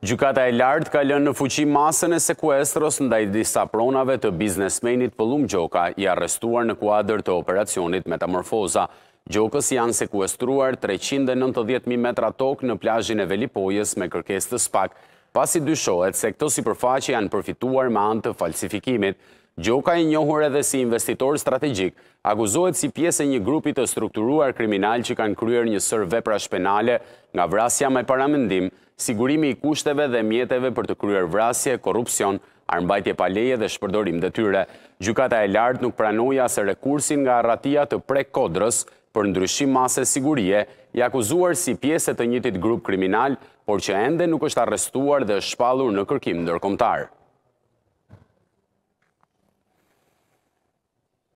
Gjukata e lartë ka lënë në fuqi masën e sekuestros ndaj disa pronave të biznesmenit pëllum Gjoka i arrestuar në kuadrë të operacionit Metamorfoza. Gjokës janë sekuestruar 390.000 metra tokë në plajin e Velipojës me kërkes të spak, pasi dyshohet se këto si përfaqe janë përfituar ma antë falsifikimit. Gjoka i njohur edhe si investitor strategjik, aguzohet si pjesë e një grupit të strukturuar kriminal që kanë kryer një sërve prash penale nga vrasja me paramendim, sigurimi i kushteve dhe mjeteve për të kryer vrasje, korupcion, armbajtje paleje dhe shpërdorim dhe tyre. Gjukata e lartë nuk pranoja se rekursin nga arratia të prek kodrës për ndryshim mase sigurie, i akuzuar si pjesë të njëtit grup kriminal, por që ende nuk është arrestuar dhe shpalur në kërkim nërkomtarë.